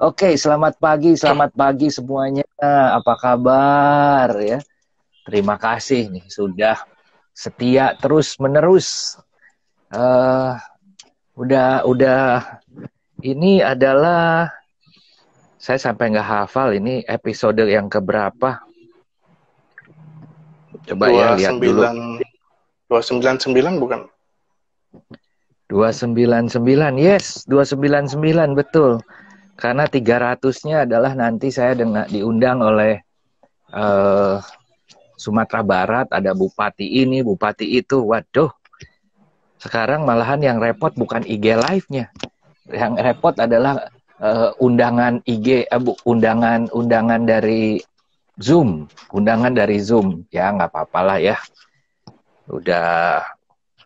Oke, selamat pagi, selamat pagi semuanya. Apa kabar ya? Terima kasih nih sudah setia terus menerus. Uh, eh, udah udah ini adalah saya sampai nggak hafal ini episode yang keberapa. Coba 29, ya lihat dulu. 299 bukan? 299, yes, 299 betul karena 300-nya adalah nanti saya dengan diundang oleh uh, Sumatera Barat ada bupati ini, bupati itu. Waduh. Sekarang malahan yang repot bukan IG live-nya. Yang repot adalah uh, undangan IG uh, eh, undangan undangan dari Zoom, undangan dari Zoom. Ya nggak apa-apalah ya. Udah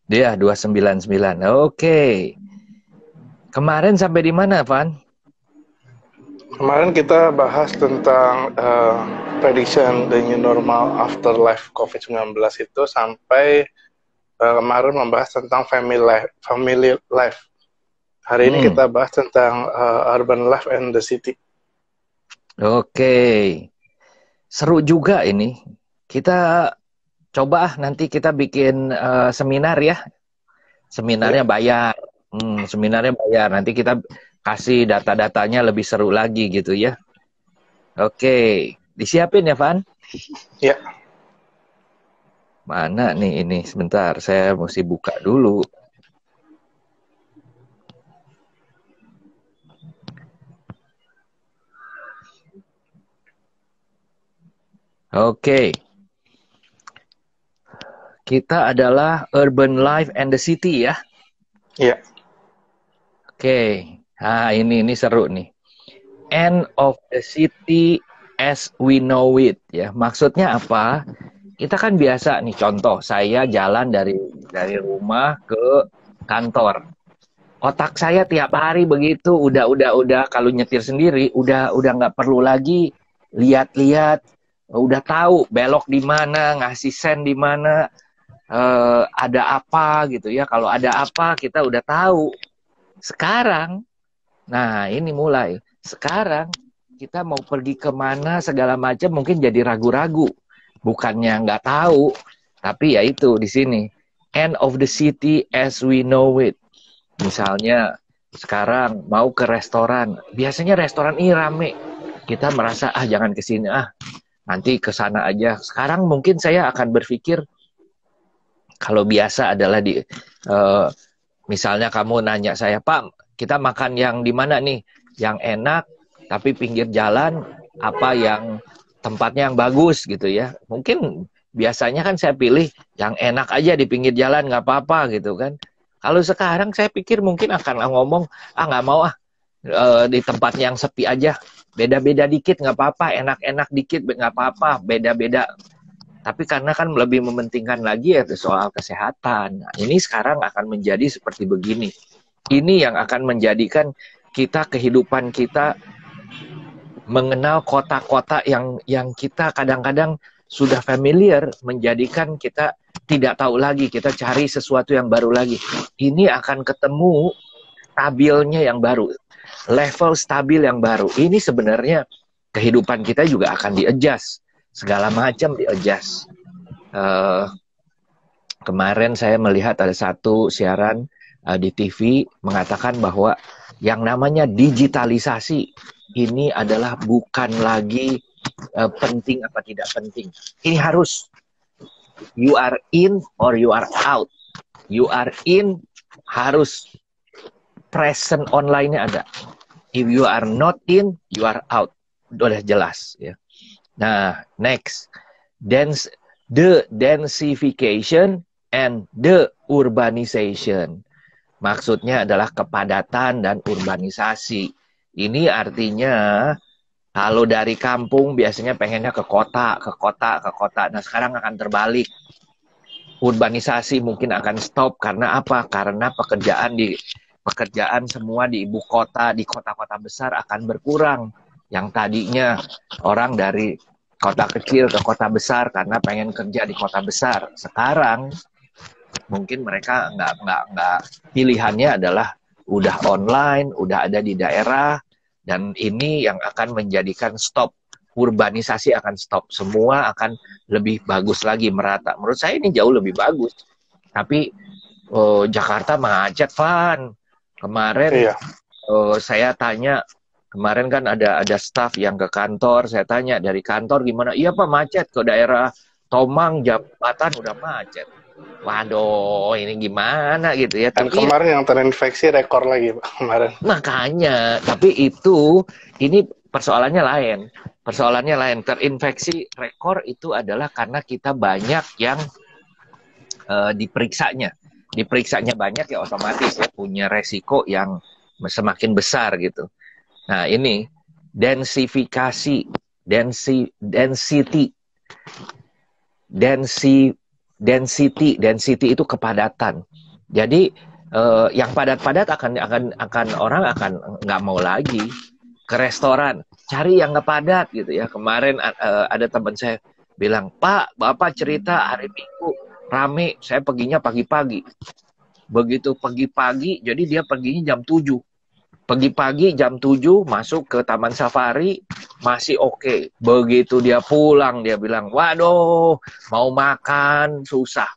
dia 299. Oke. Okay. Kemarin sampai di mana, Van? Kemarin kita bahas tentang uh, prediction the new normal after life COVID-19 itu sampai uh, kemarin membahas tentang family life. Family life. Hari hmm. ini kita bahas tentang uh, urban life and the city. Oke, okay. seru juga ini. Kita coba ah, nanti kita bikin uh, seminar ya. Seminarnya iya. bayar. Hmm, seminarnya bayar. Nanti kita kasih data-datanya lebih seru lagi gitu ya. Oke, disiapin ya, Van? Ya. Mana nih ini? Sebentar, saya mesti buka dulu. Oke. Kita adalah Urban Life and the City ya. Iya. Oke, Ah, ini ini seru nih. End of the city as we know it ya. Maksudnya apa? Kita kan biasa nih contoh saya jalan dari dari rumah ke kantor. Otak saya tiap hari begitu udah udah udah kalau nyetir sendiri udah udah nggak perlu lagi lihat-lihat udah tahu belok di mana ngasih sen di mana eh, ada apa gitu ya kalau ada apa kita udah tahu sekarang Nah, ini mulai. Sekarang kita mau pergi kemana segala macam mungkin jadi ragu-ragu. Bukannya nggak tahu, tapi ya itu di sini. End of the city as we know it. Misalnya sekarang mau ke restoran, biasanya restoran ini rame. Kita merasa ah jangan ke sini ah. Nanti ke sana aja. Sekarang mungkin saya akan berpikir kalau biasa adalah di uh, misalnya kamu nanya saya, "Pak, kita makan yang di mana nih yang enak tapi pinggir jalan apa yang tempatnya yang bagus gitu ya mungkin biasanya kan saya pilih yang enak aja di pinggir jalan nggak apa-apa gitu kan kalau sekarang saya pikir mungkin akan ngomong ah nggak mau ah e, di tempat yang sepi aja beda-beda dikit nggak apa-apa enak-enak dikit nggak apa-apa beda-beda tapi karena kan lebih mementingkan lagi ya soal kesehatan nah, ini sekarang akan menjadi seperti begini ini yang akan menjadikan kita kehidupan kita mengenal kota-kota yang yang kita kadang-kadang sudah familiar menjadikan kita tidak tahu lagi kita cari sesuatu yang baru lagi ini akan ketemu stabilnya yang baru level stabil yang baru ini sebenarnya kehidupan kita juga akan diadjust segala macam diadjust uh, kemarin saya melihat ada satu siaran uh, di TV mengatakan bahwa yang namanya digitalisasi ini adalah bukan lagi uh, penting apa tidak penting. Ini harus you are in or you are out. You are in harus present online-nya ada. If you are not in, you are out. Udah jelas ya. Nah, next. Dance the densification and the urbanization. Maksudnya adalah kepadatan dan urbanisasi. Ini artinya kalau dari kampung biasanya pengennya ke kota, ke kota, ke kota. Nah sekarang akan terbalik. Urbanisasi mungkin akan stop karena apa? Karena pekerjaan di pekerjaan semua di ibu kota, di kota-kota besar akan berkurang. Yang tadinya orang dari kota kecil ke kota besar karena pengen kerja di kota besar. Sekarang mungkin mereka nggak nggak nggak pilihannya adalah udah online, udah ada di daerah, dan ini yang akan menjadikan stop urbanisasi akan stop, semua akan lebih bagus lagi merata. Menurut saya ini jauh lebih bagus. Tapi oh, Jakarta macet, Van. Kemarin iya. oh, saya tanya kemarin kan ada ada staff yang ke kantor, saya tanya dari kantor gimana? Iya Pak macet ke daerah Tomang, Jabatan udah macet Waduh, ini gimana gitu ya? Dan tapi, kemarin yang terinfeksi rekor lagi kemarin. Makanya, tapi itu ini persoalannya lain. Persoalannya lain. Terinfeksi rekor itu adalah karena kita banyak yang uh, diperiksanya, diperiksanya banyak ya otomatis ya punya resiko yang semakin besar gitu. Nah ini densifikasi, densi, density, density density density itu kepadatan jadi uh, yang padat-padat akan akan akan orang akan nggak mau lagi ke restoran cari yang nggak padat gitu ya kemarin uh, ada teman saya bilang pak bapak cerita hari minggu rame saya perginya pagi-pagi begitu pagi-pagi jadi dia perginya jam 7 Pagi-pagi jam 7 masuk ke Taman Safari masih oke. Okay. Begitu dia pulang dia bilang, "Waduh, mau makan susah.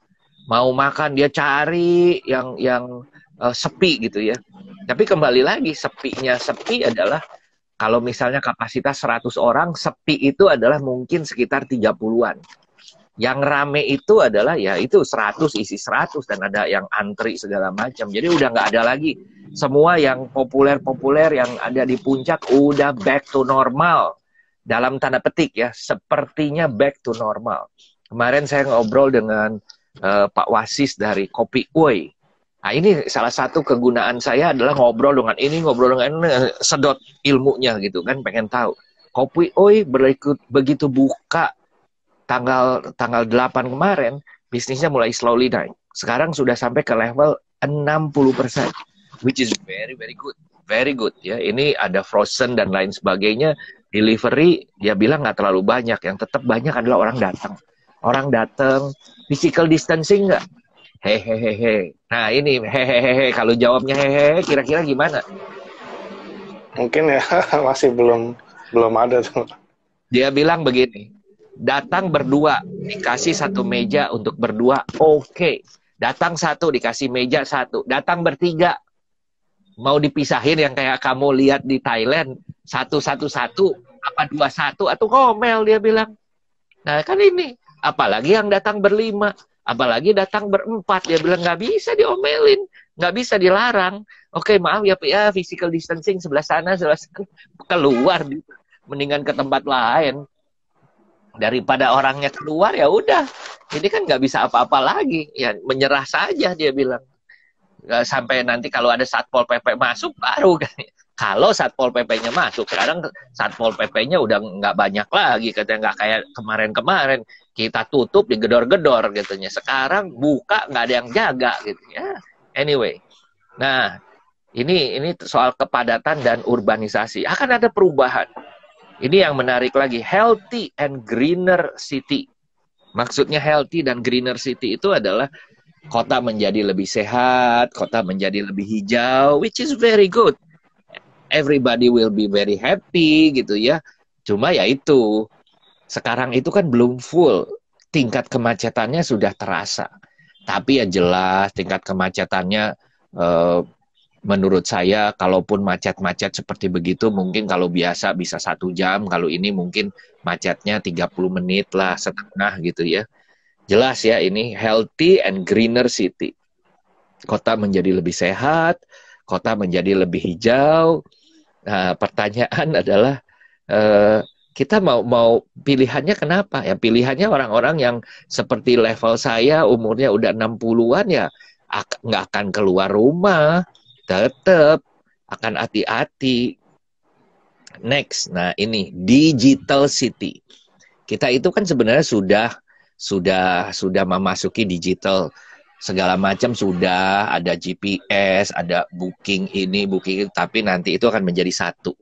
Mau makan dia cari yang yang uh, sepi gitu ya." Tapi kembali lagi sepinya sepi adalah kalau misalnya kapasitas 100 orang, sepi itu adalah mungkin sekitar 30-an yang rame itu adalah ya itu 100 isi 100 dan ada yang antri segala macam. Jadi udah nggak ada lagi semua yang populer-populer yang ada di puncak udah back to normal. Dalam tanda petik ya, sepertinya back to normal. Kemarin saya ngobrol dengan uh, Pak Wasis dari Kopi Uy. Nah, ini salah satu kegunaan saya adalah ngobrol dengan ini, ngobrol dengan ini, eh, sedot ilmunya gitu kan, pengen tahu. Kopi Oi berikut begitu buka tanggal tanggal 8 kemarin bisnisnya mulai slowly naik. Sekarang sudah sampai ke level 60%, which is very very good. Very good ya. Ini ada frozen dan lain sebagainya. Delivery dia bilang nggak terlalu banyak, yang tetap banyak adalah orang datang. Orang datang, physical distancing nggak? Hehehehe. Nah ini hehehehe. Kalau jawabnya hehehe, kira-kira gimana? Mungkin ya masih belum belum ada tuh. Dia bilang begini, datang berdua dikasih satu meja untuk berdua oke okay. datang satu dikasih meja satu datang bertiga mau dipisahin yang kayak kamu lihat di Thailand satu satu satu apa dua satu atau komel dia bilang nah kan ini apalagi yang datang berlima apalagi datang berempat dia bilang nggak bisa diomelin nggak bisa dilarang oke okay, maaf ya ya physical distancing sebelah sana sebelah sana keluar mendingan ke tempat lain daripada orangnya keluar ya udah ini kan nggak bisa apa-apa lagi ya menyerah saja dia bilang sampai nanti kalau ada satpol pp masuk baru kan kalau satpol pp-nya masuk sekarang satpol pp-nya udah nggak banyak lagi katanya nggak kayak kemarin-kemarin kita tutup digedor-gedor gitu gitunya sekarang buka nggak ada yang jaga gitu ya anyway nah ini ini soal kepadatan dan urbanisasi akan ada perubahan ini yang menarik lagi, healthy and greener city. Maksudnya healthy dan greener city itu adalah kota menjadi lebih sehat, kota menjadi lebih hijau, which is very good. Everybody will be very happy gitu ya. Cuma ya itu, sekarang itu kan belum full. Tingkat kemacetannya sudah terasa. Tapi ya jelas tingkat kemacetannya uh, menurut saya kalaupun macet-macet seperti begitu mungkin kalau biasa bisa satu jam kalau ini mungkin macetnya 30 menit lah setengah gitu ya jelas ya ini healthy and greener city kota menjadi lebih sehat kota menjadi lebih hijau nah, pertanyaan adalah eh, kita mau mau pilihannya kenapa ya pilihannya orang-orang yang seperti level saya umurnya udah 60-an ya nggak akan keluar rumah tetap akan hati-hati. Next, nah ini digital city. Kita itu kan sebenarnya sudah sudah sudah memasuki digital segala macam sudah ada GPS, ada booking ini, booking itu, tapi nanti itu akan menjadi satu.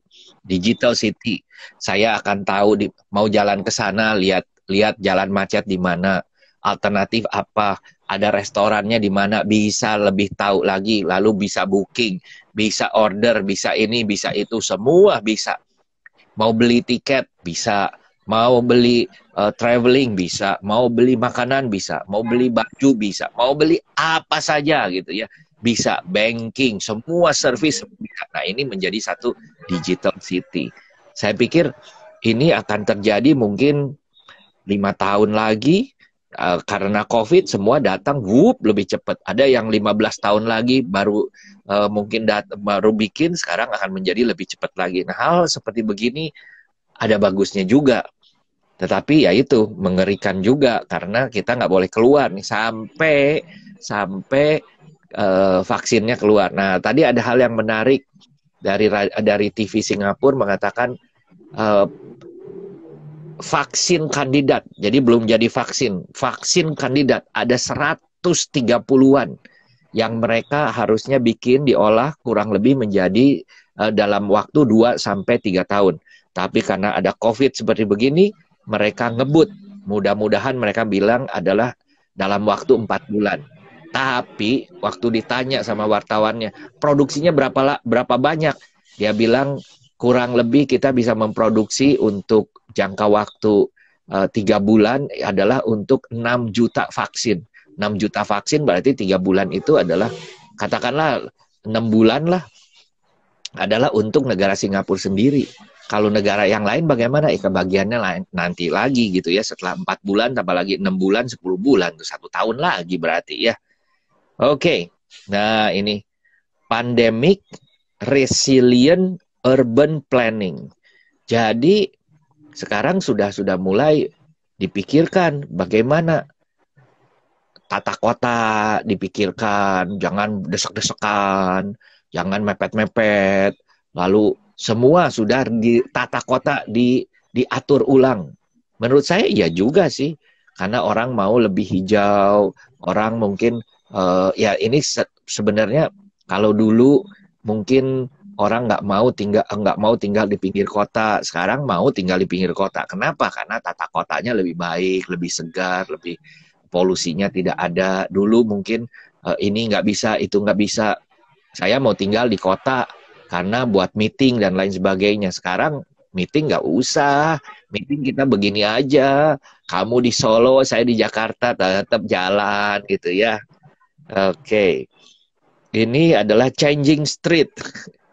Digital city. Saya akan tahu di, mau jalan ke sana, lihat lihat jalan macet di mana, alternatif apa, ada restorannya di mana bisa lebih tahu lagi, lalu bisa booking, bisa order, bisa ini, bisa itu, semua bisa. Mau beli tiket bisa, mau beli uh, traveling bisa, mau beli makanan bisa, mau beli baju bisa, mau beli apa saja gitu ya. Bisa banking, semua service Nah, ini menjadi satu digital city. Saya pikir ini akan terjadi mungkin lima tahun lagi Eh, karena COVID semua datang wup lebih cepat. Ada yang 15 tahun lagi baru uh, mungkin dat baru bikin sekarang akan menjadi lebih cepat lagi. Nah, hal seperti begini ada bagusnya juga. Tetapi ya itu mengerikan juga karena kita nggak boleh keluar nih sampai sampai uh, vaksinnya keluar. Nah, tadi ada hal yang menarik dari dari TV Singapura mengatakan uh, vaksin kandidat. Jadi belum jadi vaksin. Vaksin kandidat ada 130-an yang mereka harusnya bikin diolah kurang lebih menjadi uh, dalam waktu 2 sampai 3 tahun. Tapi karena ada Covid seperti begini, mereka ngebut. Mudah-mudahan mereka bilang adalah dalam waktu 4 bulan. Tapi waktu ditanya sama wartawannya, produksinya berapa berapa banyak? Dia bilang kurang lebih kita bisa memproduksi untuk jangka waktu eh, tiga bulan adalah untuk 6 juta vaksin. 6 juta vaksin berarti tiga bulan itu adalah katakanlah enam bulan lah adalah untuk negara Singapura sendiri. Kalau negara yang lain bagaimana? Eh, kebagiannya lain, nanti lagi gitu ya setelah empat bulan tambah lagi enam bulan sepuluh bulan itu satu tahun lagi berarti ya. Oke, okay. nah ini pandemic resilient urban planning. Jadi sekarang sudah sudah mulai dipikirkan bagaimana tata kota dipikirkan, jangan desak desekan jangan mepet-mepet. Lalu semua sudah di tata kota di diatur ulang. Menurut saya iya juga sih, karena orang mau lebih hijau, orang mungkin uh, ya ini se sebenarnya kalau dulu mungkin orang nggak mau tinggal eh, nggak mau tinggal di pinggir kota sekarang mau tinggal di pinggir kota kenapa karena tata kotanya lebih baik lebih segar lebih polusinya tidak ada dulu mungkin uh, ini nggak bisa itu nggak bisa saya mau tinggal di kota karena buat meeting dan lain sebagainya sekarang meeting nggak usah meeting kita begini aja kamu di Solo saya di Jakarta tetap jalan gitu ya oke okay. ini adalah changing street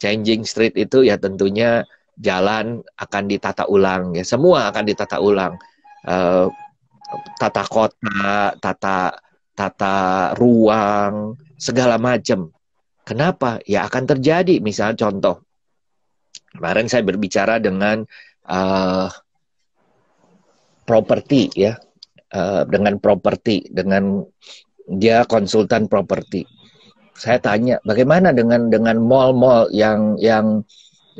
Changing street itu ya tentunya jalan akan ditata ulang ya. Semua akan ditata ulang. Uh, tata kota, tata tata ruang, segala macam. Kenapa? Ya akan terjadi. Misalnya contoh, kemarin saya berbicara dengan uh, properti ya, uh, dengan properti, dengan dia konsultan properti saya tanya bagaimana dengan dengan mall-mall yang yang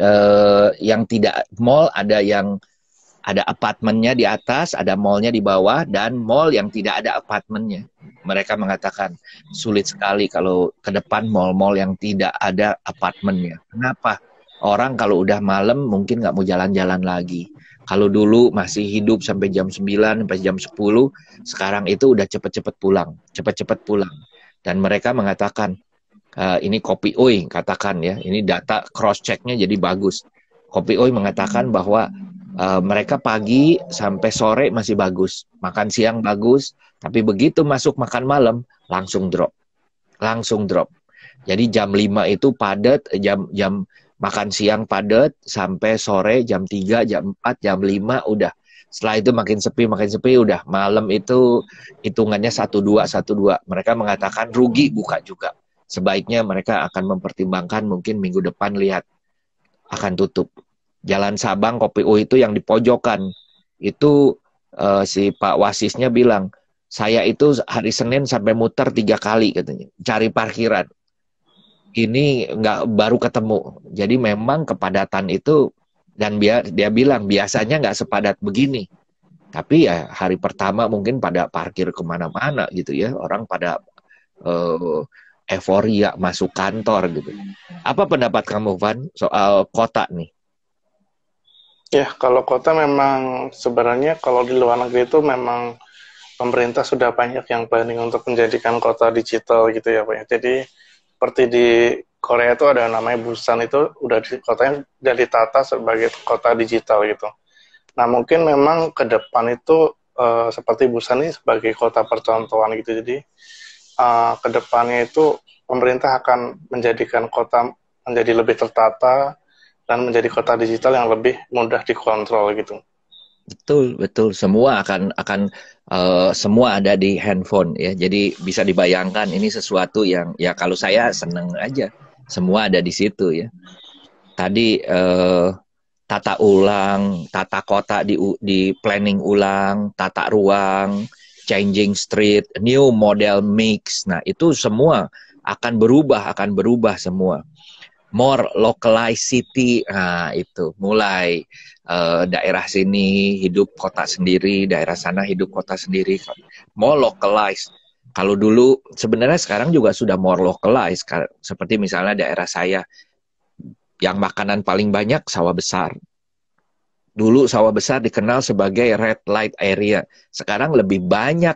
uh, yang tidak mall ada yang ada apartemennya di atas, ada mallnya di bawah, dan mall yang tidak ada apartemennya. Mereka mengatakan sulit sekali kalau ke depan mall-mall yang tidak ada apartemennya. Kenapa? Orang kalau udah malam mungkin nggak mau jalan-jalan lagi. Kalau dulu masih hidup sampai jam 9, sampai jam 10, sekarang itu udah cepet-cepet pulang, cepet-cepet pulang. Dan mereka mengatakan, Eh, ini Kopi Oi katakan ya, ini data cross checknya jadi bagus. Kopi Oi mengatakan hmm. bahwa uh, mereka pagi sampai sore masih bagus, makan siang bagus, tapi begitu masuk makan malam langsung drop, langsung drop. Jadi jam 5 itu padat, eh, jam jam makan siang padat sampai sore jam 3, jam 4, jam 5 udah. Setelah itu makin sepi, makin sepi udah. Malam itu hitungannya satu dua satu dua. Mereka mengatakan rugi buka juga sebaiknya mereka akan mempertimbangkan mungkin minggu depan lihat akan tutup. Jalan Sabang Kopi U itu yang di pojokan itu uh, si Pak Wasisnya bilang saya itu hari Senin sampai muter tiga kali katanya cari parkiran. Ini nggak baru ketemu. Jadi memang kepadatan itu dan dia dia bilang biasanya nggak sepadat begini. Tapi ya hari pertama mungkin pada parkir kemana-mana gitu ya orang pada uh, euforia masuk kantor gitu. Apa pendapat kamu Van soal kota nih? Ya, kalau kota memang sebenarnya kalau di luar negeri itu memang pemerintah sudah banyak yang planning untuk menjadikan kota digital gitu ya Pak. Ya. Jadi seperti di Korea itu ada namanya Busan itu udah di, kotanya udah ditata sebagai kota digital gitu. Nah mungkin memang ke depan itu uh, seperti Busan ini sebagai kota percontohan gitu. Jadi uh, eh, kedepannya itu pemerintah akan menjadikan kota menjadi lebih tertata dan menjadi kota digital yang lebih mudah dikontrol gitu. Betul, betul. Semua akan akan uh, semua ada di handphone ya. Jadi bisa dibayangkan ini sesuatu yang ya kalau saya seneng aja. Semua ada di situ ya. Tadi uh, tata ulang, tata kota di di planning ulang, tata ruang, changing street, new model mix. Nah, itu semua akan berubah, akan berubah semua. More localized city, nah itu mulai uh, daerah sini hidup kota sendiri, daerah sana hidup kota sendiri. More localized. Kalau dulu sebenarnya sekarang juga sudah more localized, seperti misalnya daerah saya yang makanan paling banyak sawah besar, Dulu sawah besar dikenal sebagai red light area. Sekarang lebih banyak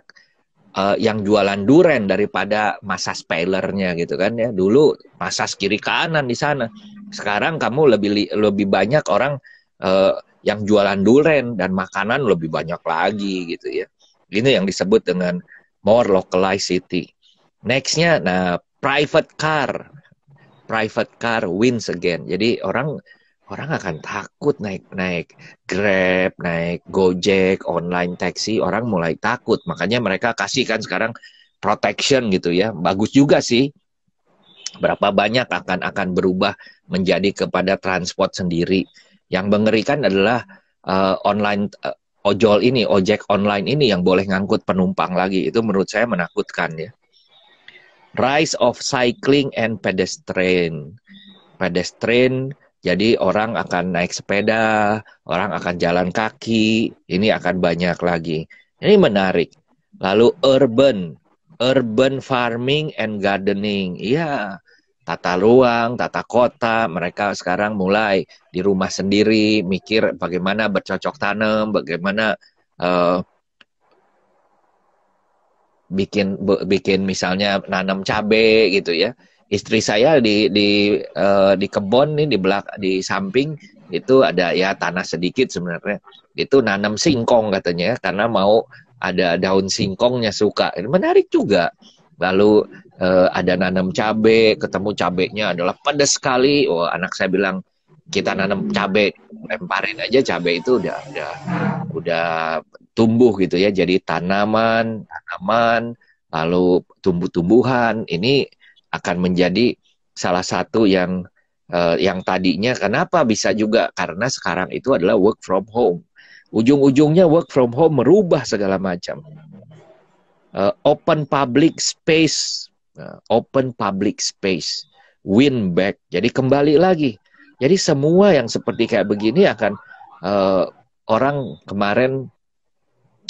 uh, yang jualan duren daripada masa spellernya gitu kan ya. Dulu masa kiri kanan di sana. Sekarang kamu lebih lebih banyak orang uh, yang jualan duren dan makanan lebih banyak lagi gitu ya. Ini yang disebut dengan more localized city. Nextnya, nah private car, private car wins again. Jadi orang orang akan takut naik naik Grab, naik Gojek, online taksi orang mulai takut. Makanya mereka kasih kan sekarang protection gitu ya. Bagus juga sih. Berapa banyak akan akan berubah menjadi kepada transport sendiri. Yang mengerikan adalah uh, online uh, ojol ini, ojek online ini yang boleh ngangkut penumpang lagi. Itu menurut saya menakutkan ya. Rise of cycling and pedestrian. Pedestrian jadi orang akan naik sepeda, orang akan jalan kaki, ini akan banyak lagi. Ini menarik. Lalu urban, urban farming and gardening. Iya, tata ruang, tata kota, mereka sekarang mulai di rumah sendiri mikir bagaimana bercocok tanam, bagaimana uh, bikin bikin misalnya nanam cabai gitu ya istri saya di di uh, di kebon nih di belak di samping itu ada ya tanah sedikit sebenarnya itu nanam singkong katanya karena mau ada daun singkongnya suka menarik juga lalu uh, ada nanam cabe ketemu cabenya adalah pedas sekali oh anak saya bilang kita nanam cabe lemparin aja cabe itu udah udah udah tumbuh gitu ya jadi tanaman tanaman lalu tumbuh-tumbuhan ini akan menjadi salah satu yang uh, yang tadinya kenapa bisa juga karena sekarang itu adalah work from home. Ujung-ujungnya work from home merubah segala macam. Uh, open public space, uh, open public space, win back. Jadi kembali lagi. Jadi semua yang seperti kayak begini akan uh, orang kemarin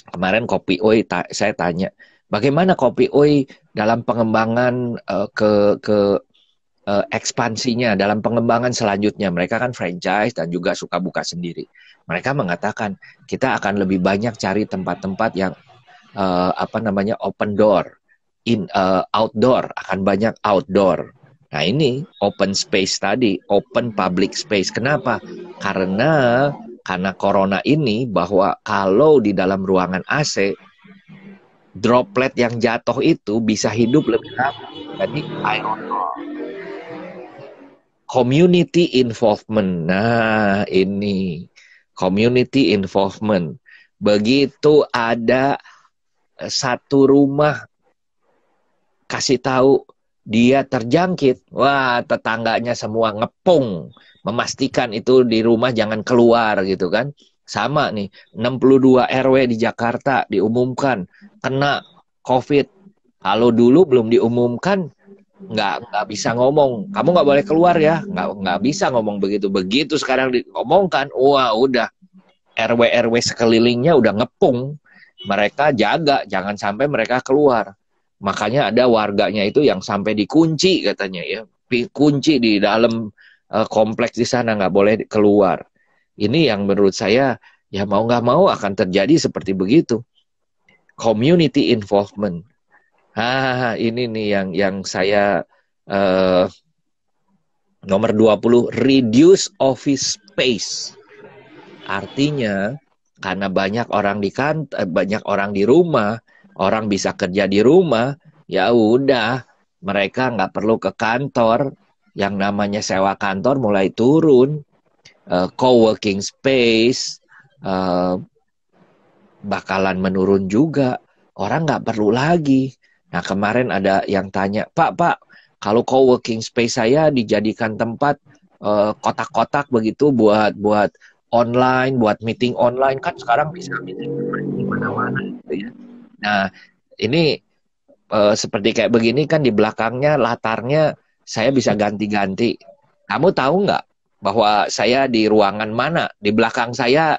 kemarin kopi, oi oh, ta saya tanya Bagaimana Kopi Oi dalam pengembangan uh, ke ke uh, ekspansinya dalam pengembangan selanjutnya. Mereka kan franchise dan juga suka buka sendiri. Mereka mengatakan kita akan lebih banyak cari tempat-tempat yang uh, apa namanya open door, in uh, outdoor akan banyak outdoor. Nah ini open space tadi, open public space. Kenapa? Karena karena corona ini bahwa kalau di dalam ruangan AC droplet yang jatuh itu bisa hidup lebih lama. Jadi law. Community involvement. Nah, ini community involvement. Begitu ada eh, satu rumah kasih tahu dia terjangkit, wah tetangganya semua ngepung, memastikan itu di rumah jangan keluar gitu kan. Sama nih, 62 RW di Jakarta diumumkan kena COVID. Kalau dulu belum diumumkan, nggak nggak bisa ngomong. Kamu nggak boleh keluar ya, nggak nggak bisa ngomong begitu. Begitu sekarang diomongkan, wah udah RW RW sekelilingnya udah ngepung. Mereka jaga, jangan sampai mereka keluar. Makanya ada warganya itu yang sampai dikunci katanya ya, kunci di dalam eh, kompleks di sana nggak boleh keluar. Ini yang menurut saya ya mau nggak mau akan terjadi seperti begitu community involvement. Ah, ini nih yang yang saya uh, nomor 20 reduce office space. Artinya karena banyak orang di kantor eh, banyak orang di rumah, orang bisa kerja di rumah, ya udah mereka nggak perlu ke kantor yang namanya sewa kantor mulai turun uh, co-working space uh, bakalan menurun juga. Orang nggak perlu lagi. Nah kemarin ada yang tanya, Pak, Pak, kalau co-working space saya dijadikan tempat eh, kotak-kotak uh, begitu buat buat online, buat meeting online kan sekarang bisa meeting di mana-mana gitu ya. Nah ini uh, seperti kayak begini kan di belakangnya latarnya saya bisa ganti-ganti. Kamu tahu nggak bahwa saya di ruangan mana? Di belakang saya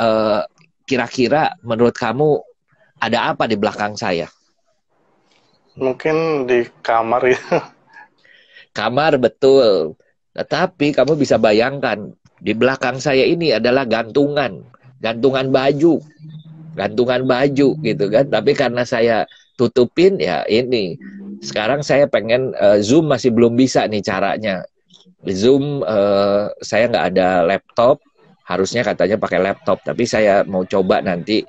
uh, kira-kira menurut kamu ada apa di belakang saya? Mungkin di kamar ya. Kamar betul. Tetapi nah, kamu bisa bayangkan di belakang saya ini adalah gantungan, gantungan baju, gantungan baju gitu kan. Tapi karena saya tutupin ya ini. Sekarang saya pengen uh, zoom masih belum bisa nih caranya. Zoom uh, saya nggak ada laptop, harusnya katanya pakai laptop tapi saya mau coba nanti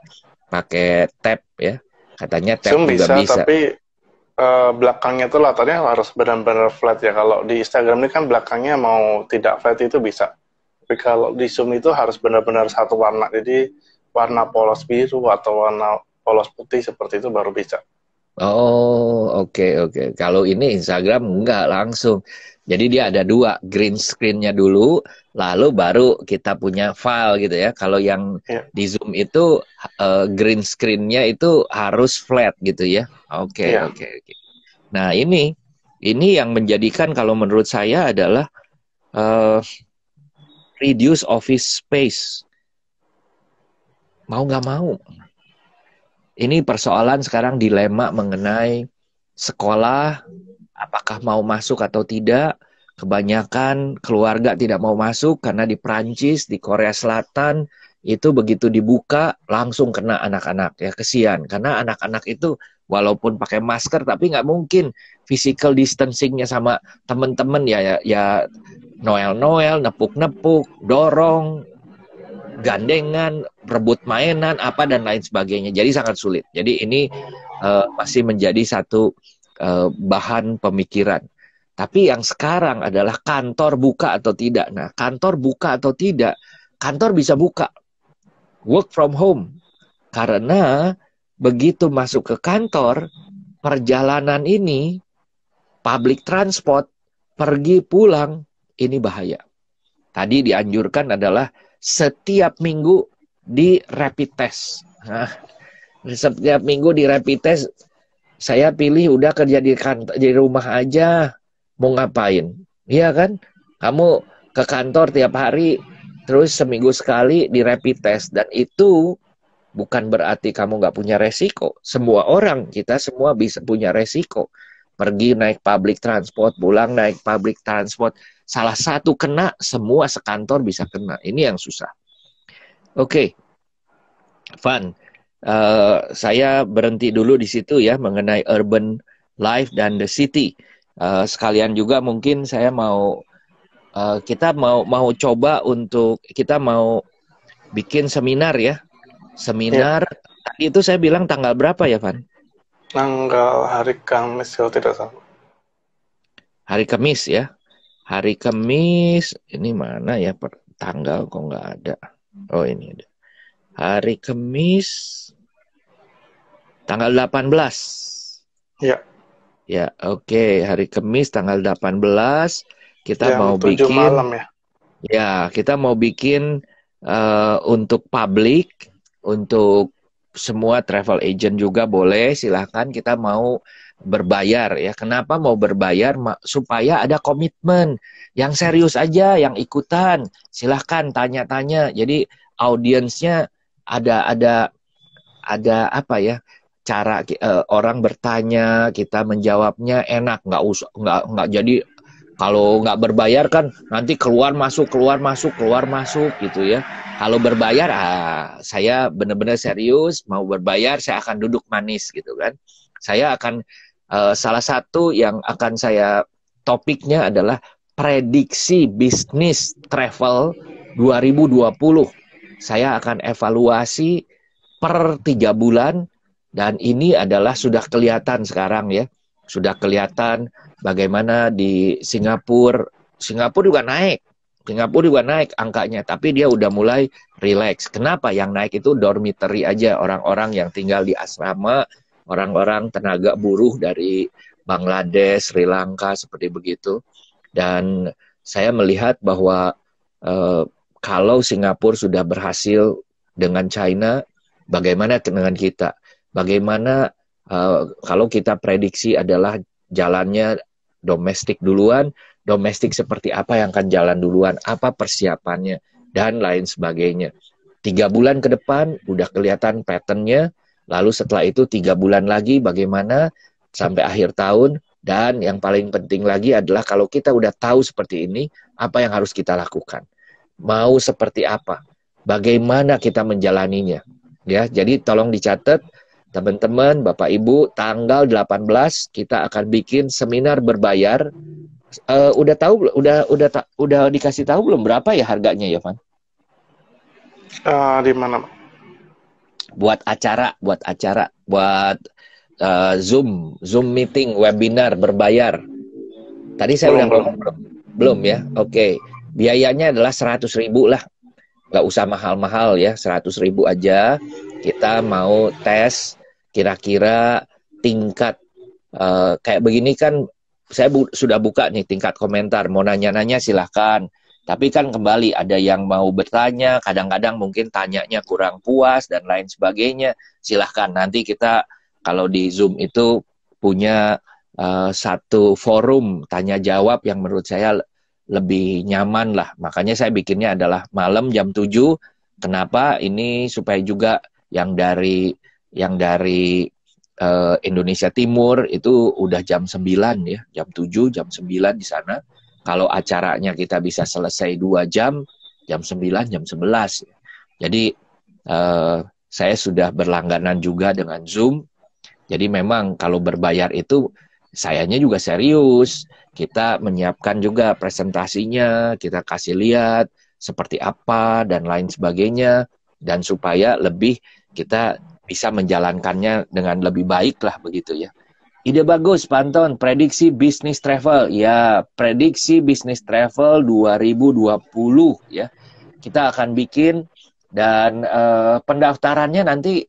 pakai tab ya katanya tab Zoom juga bisa, bisa. tapi uh, belakangnya tuh latarnya harus benar-benar flat ya kalau di Instagram ini kan belakangnya mau tidak flat itu bisa tapi kalau di Zoom itu harus benar-benar satu warna jadi warna polos biru atau warna polos putih seperti itu baru bisa Oh, oke okay, oke. Okay. Kalau ini Instagram enggak langsung. Jadi dia ada dua, green screennya dulu lalu baru kita punya file gitu ya. Kalau yang yeah. di Zoom itu uh, green screennya itu harus flat gitu ya. Oke, okay, ya. yeah. oke, okay, Okay. Nah, ini ini yang menjadikan kalau menurut saya adalah uh, reduce office space. Mau nggak mau. Ini persoalan sekarang dilema mengenai sekolah apakah mau masuk atau tidak Kebanyakan keluarga tidak mau masuk karena di Prancis, di Korea Selatan itu begitu dibuka langsung kena anak-anak ya kesian karena anak-anak itu walaupun pakai masker tapi nggak mungkin physical distancingnya sama temen-temen ya ya, ya Noel Noel nepuk nepuk dorong gandengan rebut mainan apa dan lain sebagainya jadi sangat sulit jadi ini uh, masih menjadi satu uh, bahan pemikiran tapi yang sekarang adalah kantor buka atau tidak. Nah, kantor buka atau tidak, kantor bisa buka. Work from home. Karena begitu masuk ke kantor, perjalanan ini, public transport, pergi pulang, ini bahaya. Tadi dianjurkan adalah setiap minggu di rapid test. Nah, setiap minggu di rapid test, saya pilih udah kerja di, kantor, di rumah aja, mau ngapain? Iya kan? Kamu ke kantor tiap hari, terus seminggu sekali di rapid test. Dan itu bukan berarti kamu nggak punya resiko. Semua orang, kita semua bisa punya resiko. Pergi naik public transport, pulang naik public transport. Salah satu kena, semua sekantor bisa kena. Ini yang susah. Oke, okay. Van, uh, saya berhenti dulu di situ ya mengenai urban life dan the city. Eh, sekalian juga mungkin saya mau uh, kita mau mau coba untuk kita mau bikin seminar ya seminar ya. itu saya bilang tanggal berapa ya Van? Tanggal hari Kamis kalau tidak salah. Hari Kamis ya. Hari Kamis ini mana ya per, tanggal kok nggak ada. Oh ini ada. Hari Kamis tanggal 18. Ya. Ya, oke. Okay. Hari Kamis tanggal 18 kita Jam ya, mau bikin malam ya. Ya, kita mau bikin uh, untuk publik, untuk semua travel agent juga boleh, silahkan kita mau berbayar ya. Kenapa mau berbayar? Supaya ada komitmen. Yang serius aja, yang ikutan. Silahkan tanya-tanya. Jadi audiensnya ada ada ada apa ya cara uh, orang bertanya kita menjawabnya enak nggak usah nggak nggak jadi kalau nggak berbayar kan nanti keluar masuk keluar masuk keluar masuk gitu ya kalau berbayar ah, saya benar-benar serius mau berbayar saya akan duduk manis gitu kan saya akan uh, salah satu yang akan saya topiknya adalah prediksi bisnis travel 2020 saya akan evaluasi per tiga bulan dan ini adalah sudah kelihatan sekarang ya, sudah kelihatan bagaimana di Singapura, Singapura juga naik, Singapura juga naik angkanya, tapi dia udah mulai relax. Kenapa? Yang naik itu dormitory aja, orang-orang yang tinggal di asrama, orang-orang tenaga buruh dari Bangladesh, Sri Lanka seperti begitu. Dan saya melihat bahwa eh, kalau Singapura sudah berhasil dengan China, bagaimana dengan kita? bagaimana uh, kalau kita prediksi adalah jalannya domestik duluan, domestik seperti apa yang akan jalan duluan, apa persiapannya, dan lain sebagainya. Tiga bulan ke depan udah kelihatan patternnya, lalu setelah itu tiga bulan lagi bagaimana sampai akhir tahun, dan yang paling penting lagi adalah kalau kita udah tahu seperti ini, apa yang harus kita lakukan? Mau seperti apa? Bagaimana kita menjalaninya? Ya, jadi tolong dicatat Teman-teman, Bapak Ibu, tanggal 18 kita akan bikin seminar berbayar. Uh, udah tahu udah udah udah dikasih tahu belum berapa ya harganya ya, Van? Uh, ah, di mana? Buat acara, buat acara, buat uh, Zoom, Zoom meeting, webinar berbayar. Tadi saya belum, udah belum belum, belum ya. Oke. Okay. Biayanya adalah 100.000 lah. Gak usah mahal-mahal ya, 100.000 aja. Kita mau tes kira-kira tingkat uh, kayak begini kan saya bu sudah buka nih tingkat komentar mau nanya-nanya silahkan tapi kan kembali ada yang mau bertanya kadang-kadang mungkin tanyanya kurang puas dan lain sebagainya silahkan nanti kita kalau di zoom itu punya uh, satu forum tanya jawab yang menurut saya lebih nyaman lah makanya saya bikinnya adalah malam jam 7 kenapa ini supaya juga yang dari yang dari uh, Indonesia Timur itu udah jam 9 ya, jam 7, jam 9 di sana. Kalau acaranya kita bisa selesai dua jam, jam 9, jam 11. Ya. Jadi uh, saya sudah berlangganan juga dengan Zoom. Jadi memang kalau berbayar itu sayanya juga serius. Kita menyiapkan juga presentasinya, kita kasih lihat seperti apa dan lain sebagainya dan supaya lebih kita bisa menjalankannya dengan lebih baik lah begitu ya. Ide bagus, Panton. Prediksi bisnis travel. Ya, prediksi bisnis travel 2020 ya. Kita akan bikin dan eh, pendaftarannya nanti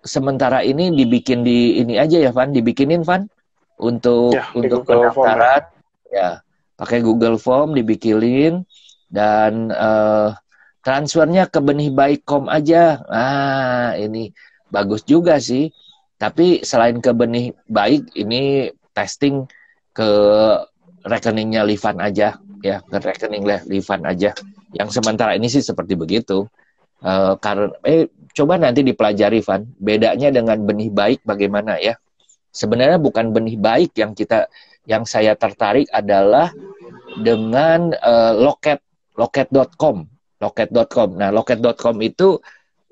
sementara ini dibikin di ini aja ya, Van. Dibikinin, Van, untuk ya, untuk pendaftaran. Form. Ya, pakai Google Form dibikinin dan eh, transfernya ke benih Baikom aja. Ah, ini bagus juga sih. Tapi selain ke benih baik, ini testing ke rekeningnya Livan aja, ya ke rekening Livan aja. Yang sementara ini sih seperti begitu. Uh, eh, karena eh coba nanti dipelajari Van, bedanya dengan benih baik bagaimana ya? Sebenarnya bukan benih baik yang kita yang saya tertarik adalah dengan uh, loket loket.com loket.com. Nah, loket.com itu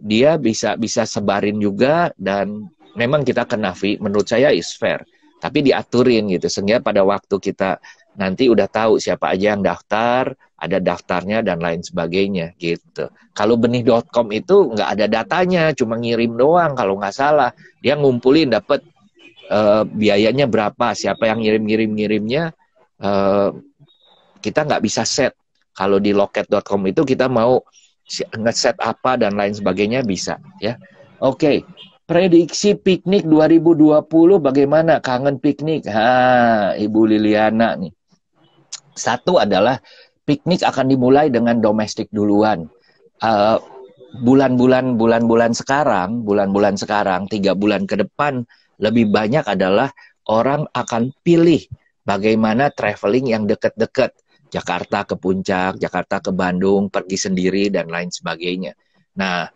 dia bisa bisa sebarin juga dan memang kita ke Navi menurut saya is fair. Tapi diaturin gitu sehingga pada waktu kita nanti udah tahu siapa aja yang daftar, ada daftarnya dan lain sebagainya gitu. Kalau benih.com itu nggak ada datanya, cuma ngirim doang kalau nggak salah. Dia ngumpulin dapat uh, eh, biayanya berapa, siapa yang ngirim-ngirim-ngirimnya uh, kita nggak bisa set kalau di loket.com itu kita mau ngeset apa dan lain sebagainya bisa ya. Oke, okay. prediksi piknik 2020 bagaimana? Kangen piknik? Ha, Ibu Liliana nih. Satu adalah piknik akan dimulai dengan domestik duluan. Uh, bulan-bulan bulan-bulan sekarang, bulan-bulan sekarang, tiga bulan ke depan lebih banyak adalah orang akan pilih bagaimana traveling yang deket-deket. Jakarta ke Puncak, Jakarta ke Bandung, pergi sendiri dan lain sebagainya. Nah,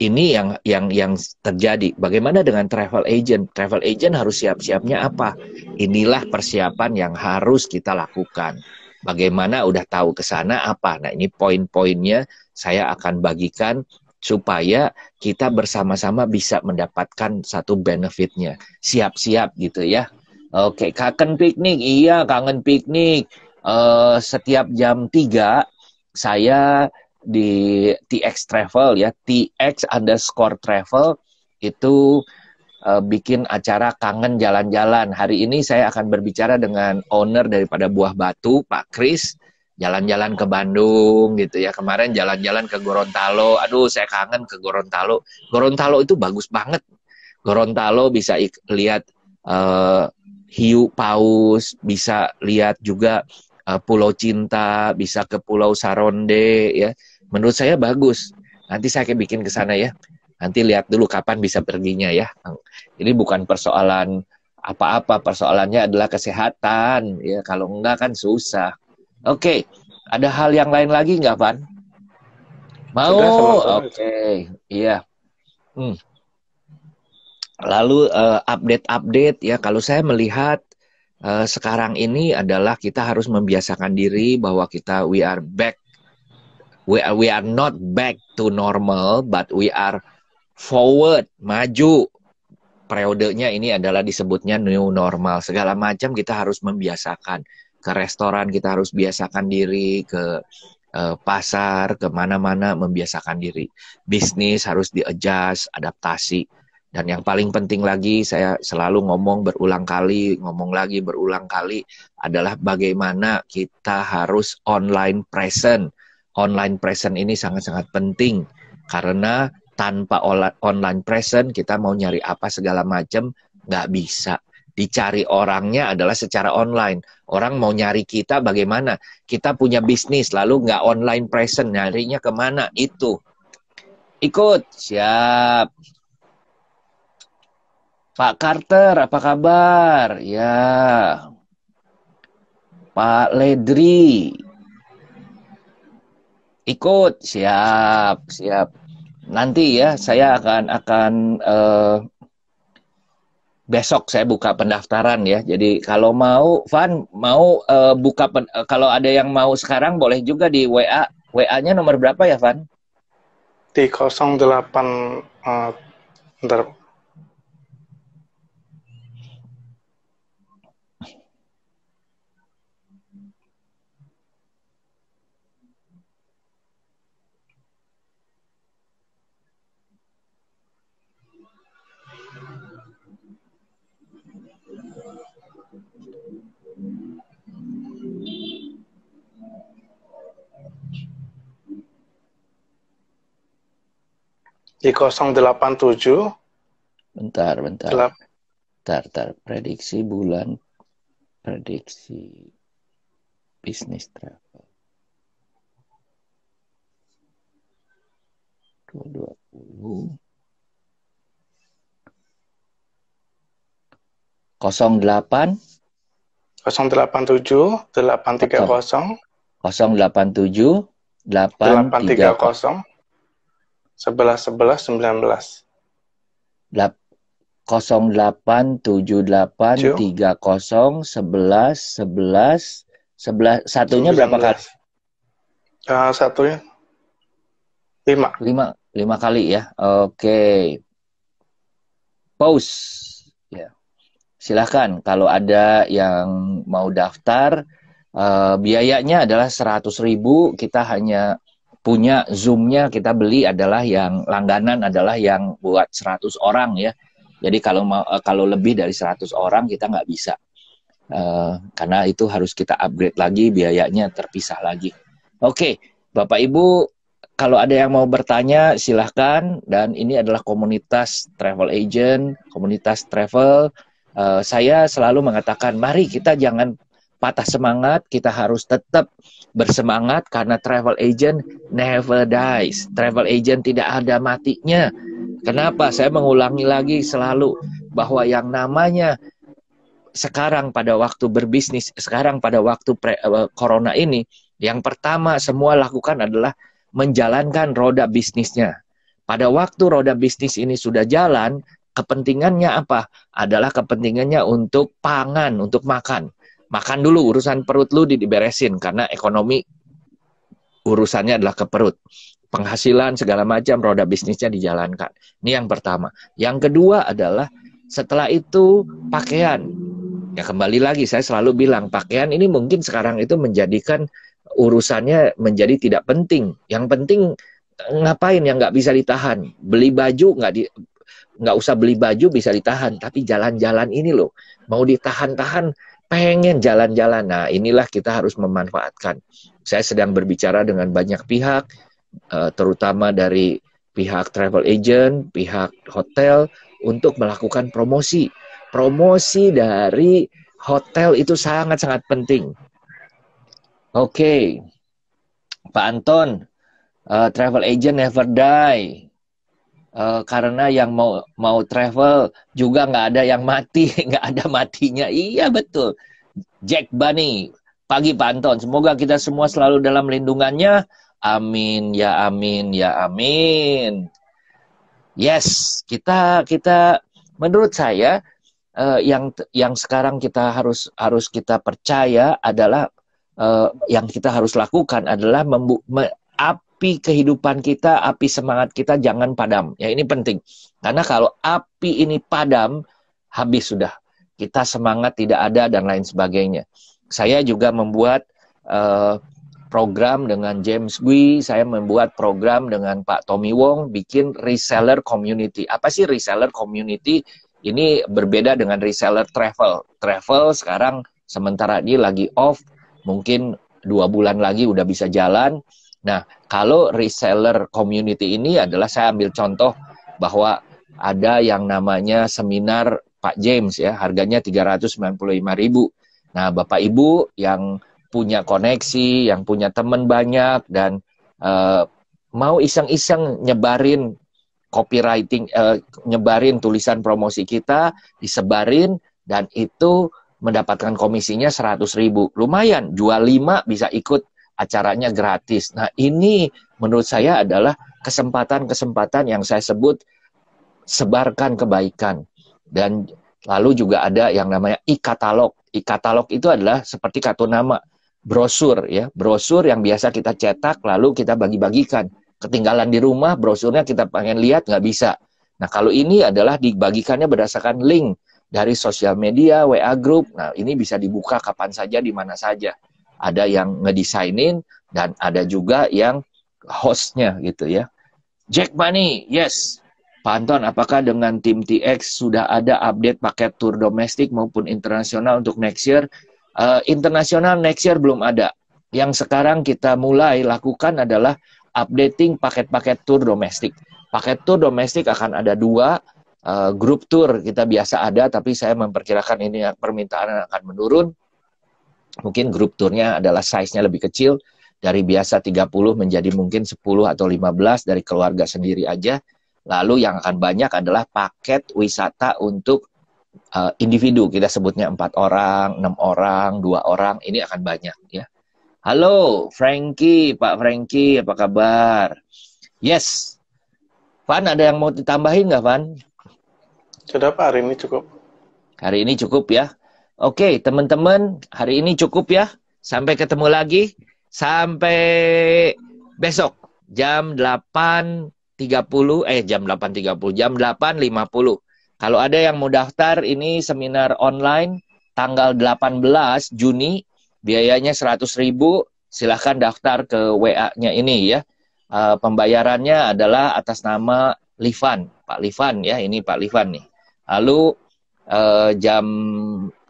ini yang yang yang terjadi. Bagaimana dengan travel agent? Travel agent harus siap-siapnya apa? Inilah persiapan yang harus kita lakukan. Bagaimana udah tahu ke sana apa? Nah, ini poin-poinnya saya akan bagikan supaya kita bersama-sama bisa mendapatkan satu benefitnya. Siap-siap gitu ya. Oke, kangen piknik. Iya, kangen piknik. Eh, setiap jam 3 saya di TX Travel ya, TX underscore travel itu uh, bikin acara kangen jalan-jalan. Hari ini saya akan berbicara dengan owner daripada Buah Batu, Pak Kris, jalan-jalan ke Bandung gitu ya. Kemarin jalan-jalan ke Gorontalo. Aduh, saya kangen ke Gorontalo. Gorontalo itu bagus banget. Gorontalo bisa lihat uh, hiu paus, bisa lihat juga Eh, Pulau Cinta, bisa ke Pulau Saronde ya. Menurut saya bagus. Nanti saya akan bikin ke sana ya. Nanti lihat dulu kapan bisa perginya ya. Ini bukan persoalan apa-apa, persoalannya adalah kesehatan ya. Kalau enggak kan susah. Oke, okay. ada hal yang lain lagi enggak, Pan? Mau? Oke, okay. iya. Hmm. Lalu eh, update-update uh, update -update, ya kalau saya melihat Eh, sekarang ini adalah kita harus membiasakan diri bahwa kita we are back we are, we are not back to normal but we are forward maju periodenya ini adalah disebutnya new normal segala macam kita harus membiasakan ke restoran kita harus biasakan diri ke uh, pasar kemana-mana membiasakan diri bisnis harus diadjust adaptasi dan yang paling penting lagi, saya selalu ngomong berulang kali, ngomong lagi berulang kali, adalah bagaimana kita harus online present. Online present ini sangat-sangat penting karena tanpa online present kita mau nyari apa segala macam nggak bisa. Dicari orangnya adalah secara online. Orang mau nyari kita bagaimana? Kita punya bisnis lalu nggak online present, nyarinya kemana? Itu ikut siap Pak Carter, apa kabar? Ya. Pak Ledri. Ikut, siap, siap. Nanti ya, saya akan akan uh, besok saya buka pendaftaran ya. Jadi kalau mau, Van mau uh, buka pen, uh, kalau ada yang mau sekarang boleh juga di WA. WA-nya nomor berapa ya, Van? Di 08 uh, di 087. Bentar, bentar. Bentar, bentar. Prediksi bulan, prediksi bisnis travel. 2020. 08 087 830 087 830 11 11 19. 08 78 30 11 11 11 satunya 19. berapa kali? Uh, satunya 5. 5 5 kali ya. Oke. Okay. Pause. Ya. Yeah. Silahkan kalau ada yang mau daftar uh, biayanya adalah 100.000 kita hanya punya zoomnya kita beli adalah yang langganan adalah yang buat 100 orang ya. Jadi kalau eh, kalau lebih dari 100 orang kita nggak bisa uh, karena itu harus kita upgrade lagi biayanya terpisah lagi. Oke, okay. Bapak Ibu kalau ada yang mau bertanya silahkan dan ini adalah komunitas travel agent, komunitas travel. Uh, saya selalu mengatakan mari kita jangan patah semangat, kita harus tetap bersemangat karena travel agent never dies. Travel agent tidak ada matinya. Kenapa? Saya mengulangi lagi selalu bahwa yang namanya sekarang pada waktu berbisnis, sekarang pada waktu pre, uh, corona ini, yang pertama semua lakukan adalah menjalankan roda bisnisnya. Pada waktu roda bisnis ini sudah jalan, kepentingannya apa? Adalah kepentingannya untuk pangan, untuk makan makan dulu urusan perut lu diberesin karena ekonomi urusannya adalah ke perut penghasilan segala macam roda bisnisnya dijalankan ini yang pertama yang kedua adalah setelah itu pakaian ya kembali lagi saya selalu bilang pakaian ini mungkin sekarang itu menjadikan urusannya menjadi tidak penting yang penting ngapain yang nggak bisa ditahan beli baju nggak di nggak usah beli baju bisa ditahan tapi jalan-jalan ini loh mau ditahan-tahan pengen jalan-jalan. Nah, inilah kita harus memanfaatkan. Saya sedang berbicara dengan banyak pihak, eh, terutama dari pihak travel agent, pihak hotel, untuk melakukan promosi. Promosi dari hotel itu sangat-sangat penting. Oke, okay. Pak Anton, uh, travel agent never die. Uh, karena yang mau mau travel juga nggak ada yang mati, nggak ada matinya. Iya betul. Jack Bunny, pagi Panton. Semoga kita semua selalu dalam lindungannya. Amin ya amin ya amin. Yes, kita kita menurut saya uh, yang yang sekarang kita harus harus kita percaya adalah uh, yang kita harus lakukan adalah membu me, up, api kehidupan kita, api semangat kita jangan padam. Ya ini penting. Karena kalau api ini padam, habis sudah. Kita semangat tidak ada dan lain sebagainya. Saya juga membuat uh, program dengan James Gui, saya membuat program dengan Pak Tommy Wong, bikin reseller community. Apa sih reseller community? Ini berbeda dengan reseller travel. Travel sekarang sementara ini lagi off, mungkin dua bulan lagi udah bisa jalan Nah, kalau reseller community ini adalah saya ambil contoh bahwa ada yang namanya seminar Pak James ya, harganya 395.000. Nah, Bapak Ibu yang punya koneksi, yang punya teman banyak dan eh, mau iseng-iseng nyebarin copywriting eh, nyebarin tulisan promosi kita, disebarin dan itu mendapatkan komisinya 100.000. Lumayan, jual 5 bisa ikut acaranya gratis. Nah, ini menurut saya adalah kesempatan-kesempatan yang saya sebut sebarkan kebaikan. Dan lalu juga ada yang namanya e-katalog. E-katalog itu adalah seperti kartu nama, brosur ya, brosur yang biasa kita cetak lalu kita bagi-bagikan. Ketinggalan di rumah, brosurnya kita pengen lihat nggak bisa. Nah, kalau ini adalah dibagikannya berdasarkan link dari sosial media, WA group. Nah, ini bisa dibuka kapan saja, di mana saja ada yang ngedesainin dan ada juga yang hostnya gitu ya. Jack Money, yes. Panton, apakah dengan tim TX sudah ada update paket tour domestik maupun internasional untuk next year? Uh, internasional next year belum ada. Yang sekarang kita mulai lakukan adalah updating paket-paket tour domestik. Paket tour domestik akan ada dua, uh, grup tour kita biasa ada, tapi saya memperkirakan ini permintaan akan menurun mungkin grup turnya adalah size-nya lebih kecil dari biasa 30 menjadi mungkin 10 atau 15 dari keluarga sendiri aja. Lalu yang akan banyak adalah paket wisata untuk uh, individu. Kita sebutnya empat orang, enam orang, dua orang. Ini akan banyak ya. Halo, Frankie, Pak Frankie, apa kabar? Yes, Van ada yang mau ditambahin nggak Van? Sudah Pak, hari ini cukup. Hari ini cukup ya. Oke, teman-teman, hari ini cukup ya. Sampai ketemu lagi. Sampai besok jam 8.30 eh jam 8.30 jam 8.50. Kalau ada yang mau daftar ini seminar online tanggal 18 Juni biayanya ribu silahkan daftar ke WA-nya ini ya. E, pembayarannya adalah atas nama Livan, Pak Livan ya, ini Pak Livan nih. Lalu Eh, jam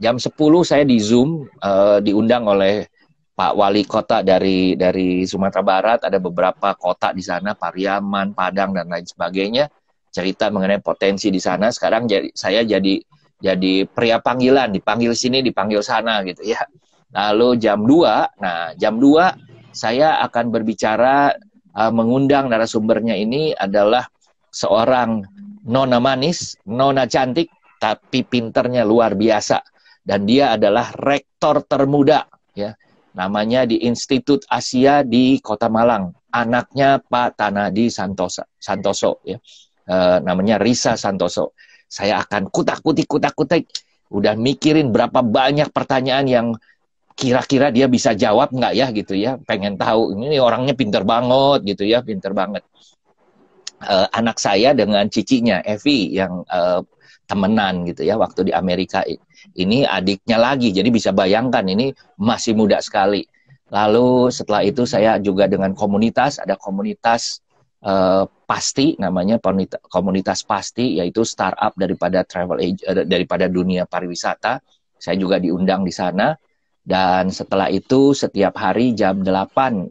jam 10 saya di Zoom uh, diundang oleh Pak Wali Kota dari dari Sumatera Barat ada beberapa kota di sana Pariaman, Padang dan lain sebagainya cerita mengenai potensi di sana sekarang jadi saya jadi jadi pria panggilan dipanggil sini dipanggil sana gitu ya lalu jam 2 nah jam 2 saya akan berbicara uh, mengundang narasumbernya ini adalah seorang nona manis nona cantik tapi pinternya luar biasa dan dia adalah rektor termuda ya namanya di Institut Asia di Kota Malang anaknya Pak Tanadi Santosa Santoso ya e, namanya Risa Santoso saya akan kutak kutik kutak kutik udah mikirin berapa banyak pertanyaan yang kira-kira dia bisa jawab nggak ya gitu ya pengen tahu ini orangnya pinter banget gitu ya pinter banget uh, anak saya dengan cicinya Evi yang uh, temenan gitu ya waktu di Amerika ini adiknya lagi jadi bisa bayangkan ini masih muda sekali lalu setelah itu saya juga dengan komunitas ada komunitas uh, pasti namanya komunitas pasti yaitu startup daripada travel uh, daripada dunia pariwisata saya juga diundang di sana dan setelah itu setiap hari jam 18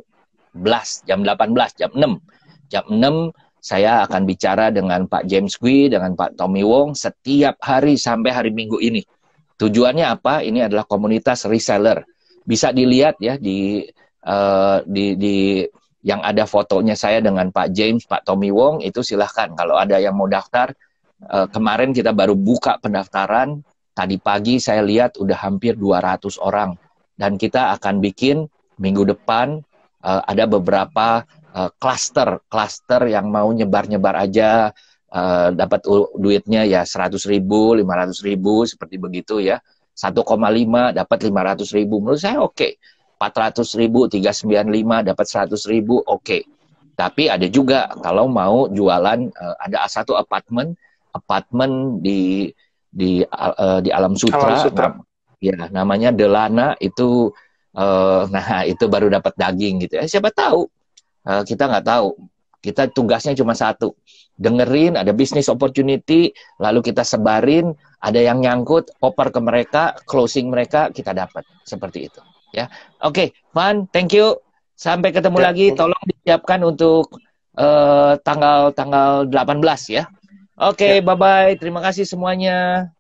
jam 18 jam 6 jam 6 saya akan bicara dengan Pak James Gui, dengan Pak Tommy Wong setiap hari sampai hari Minggu ini. Tujuannya apa? Ini adalah komunitas reseller. Bisa dilihat ya di uh, di di yang ada fotonya saya dengan Pak James, Pak Tommy Wong itu silahkan kalau ada yang mau daftar. Uh, kemarin kita baru buka pendaftaran. Tadi pagi saya lihat udah hampir 200 orang dan kita akan bikin minggu depan uh, ada beberapa kluster eh, uh, yang mau nyebar-nyebar aja uh, dapat duitnya ya seratus ribu, lima ratus ribu seperti begitu ya. 1,5 dapat 500 ribu menurut saya oke. Okay. 400 ribu, 395 dapat 100 ribu oke. Okay. Tapi ada juga kalau mau jualan uh, ada satu apartemen apartemen di di uh, di Alam Sutra. Alam Sutra. Nam, ya, namanya Delana itu uh, nah itu baru dapat daging gitu ya. Siapa tahu Eh, kita nggak tahu. Kita tugasnya cuma satu, dengerin ada bisnis opportunity, lalu kita sebarin, ada yang nyangkut, oper ke mereka, closing mereka kita dapat seperti itu. Ya, oke, okay, Van, thank you. Sampai ketemu ya. lagi. Tolong disiapkan untuk tanggal tanggal uh, 18 ya. Oke, okay, ya. bye bye. Terima kasih semuanya.